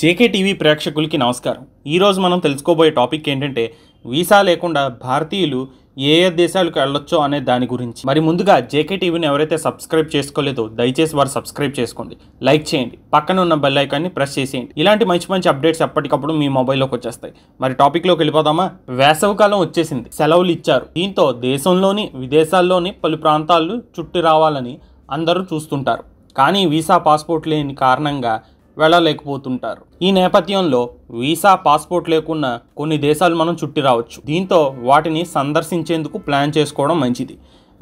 JK TV ప్రేక్షకులకి నమస్కారం ఈరోజు మనం తెలుసుకోబోయే టాపిక్ ఏంటంటే వీసా లేకుండా భారతీయులు ఏ ఏ దేశాలకు వెళ్ళొచ్చో అనే దాని గురించి మరి ముందుగా జేకే టీవీని ఎవరైతే సబ్స్క్రైబ్ చేసుకోలేదో దయచేసి వారు సబ్స్క్రైబ్ చేసుకోండి లైక్ చేయండి పక్కన ఉన్న బెల్ ఐకాన్ని ప్రెస్ చేసేయండి ఇలాంటి మంచి మంచి అప్డేట్స్ ఎప్పటికప్పుడు మీ మొబైల్లోకి వచ్చేస్తాయి మరి టాపిక్లోకి వెళ్ళిపోదామా వేసవికాలం వచ్చేసింది సెలవులు ఇచ్చారు దీంతో దేశంలోని విదేశాల్లోని పలు ప్రాంతాలు చుట్టి రావాలని అందరూ చూస్తుంటారు కానీ వీసా పాస్పోర్ట్ లేని కారణంగా వెళ్ళలేకపోతుంటారు ఈ నేపథ్యంలో వీసా పాస్పోర్ట్ లేకున్నా కొన్ని దేశాలు మనం చుట్టి రావచ్చు దీంతో వాటిని సందర్శించేందుకు ప్లాన్ చేసుకోవడం మంచిది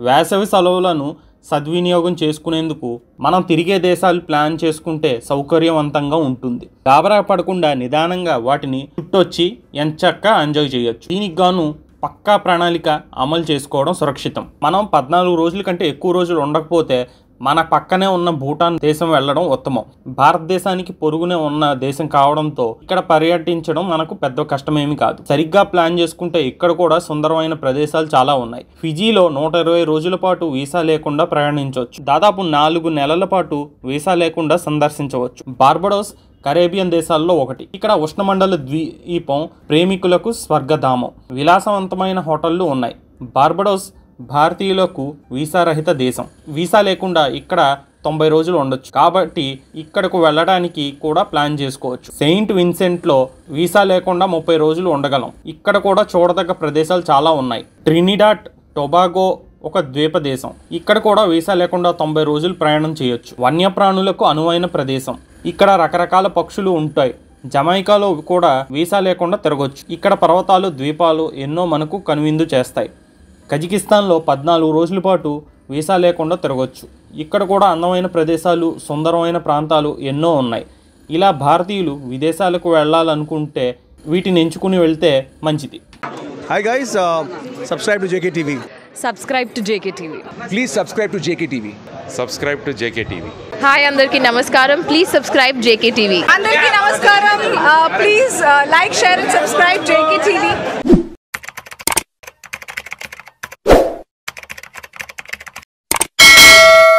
వేసవి సెలవులను సద్వినియోగం చేసుకునేందుకు మనం తిరిగే దేశాలు ప్లాన్ చేసుకుంటే సౌకర్యవంతంగా ఉంటుంది గాబరా పడకుండా నిదానంగా వాటిని చుట్టొచ్చి ఎంచక్క ఎంజాయ్ చేయొచ్చు దీనికి గాను పక్కా ప్రణాళిక అమలు చేసుకోవడం సురక్షితం మనం పద్నాలుగు రోజుల కంటే ఎక్కువ రోజులు ఉండకపోతే మన పక్కనే ఉన్న భూటాన్ దేశం వెళ్ళడం ఉత్తమం భారతదేశానికి పొరుగునే ఉన్న దేశం కావడంతో ఇక్కడ పర్యటించడం మనకు పెద్ద కష్టమేమి కాదు సరిగ్గా ప్లాన్ చేసుకుంటే ఇక్కడ కూడా సుందరమైన ప్రదేశాలు చాలా ఉన్నాయి ఫిజీలో నూట ఇరవై రోజుల పాటు వీసా లేకుండా ప్రయాణించవచ్చు దాదాపు నాలుగు నెలల పాటు వీసా లేకుండా సందర్శించవచ్చు బార్బడోస్ కరేబియన్ దేశాల్లో ఒకటి ఇక్కడ ఉష్ణమండల ద్వీపం ప్రేమికులకు స్వర్గధామం విలాసవంతమైన హోటళ్లు ఉన్నాయి బార్బడోస్ భారతీయులకు వీసా రహిత దేశం వీసా లేకుండా ఇక్కడ తొంభై రోజులు ఉండొచ్చు కాబట్టి ఇక్కడకు వెళ్ళడానికి కూడా ప్లాన్ చేసుకోవచ్చు సెయింట్ విన్సెంట్లో వీసా లేకుండా ముప్పై రోజులు ఉండగలం ఇక్కడ కూడా చూడదగ్గ ప్రదేశాలు చాలా ఉన్నాయి ట్రినిడాట్ టొబాగో ఒక ద్వీపదేశం ఇక్కడ కూడా వీసా లేకుండా తొంభై రోజులు ప్రయాణం చేయొచ్చు వన్యప్రాణులకు అనువైన ప్రదేశం ఇక్కడ రకరకాల పక్షులు ఉంటాయి జమైకాలో కూడా వీసా లేకుండా తిరగొచ్చు ఇక్కడ పర్వతాలు ద్వీపాలు ఎన్నో మనకు కనువిందు చేస్తాయి కజికిస్తాన్లో పద్నాలుగు రోజుల పాటు వీసా లేకుండా తిరగొచ్చు ఇక్కడ కూడా అందమైన ప్రదేశాలు సుందరమైన ప్రాంతాలు ఎన్నో ఉన్నాయి ఇలా భారతీయులు విదేశాలకు వెళ్ళాలనుకుంటే వీటిని ఎంచుకుని వెళ్తే మంచిది hi guys subscribe to JK TV subscribe to JK TV please subscribe to JK TV subscribe to JK TV hi అందరికీ నమస్కారం ప్లీజ్ సబ్స్క్రైబ్ జేకే టీవీ అందరికి నమస్కారం please like share and subscribe JK TV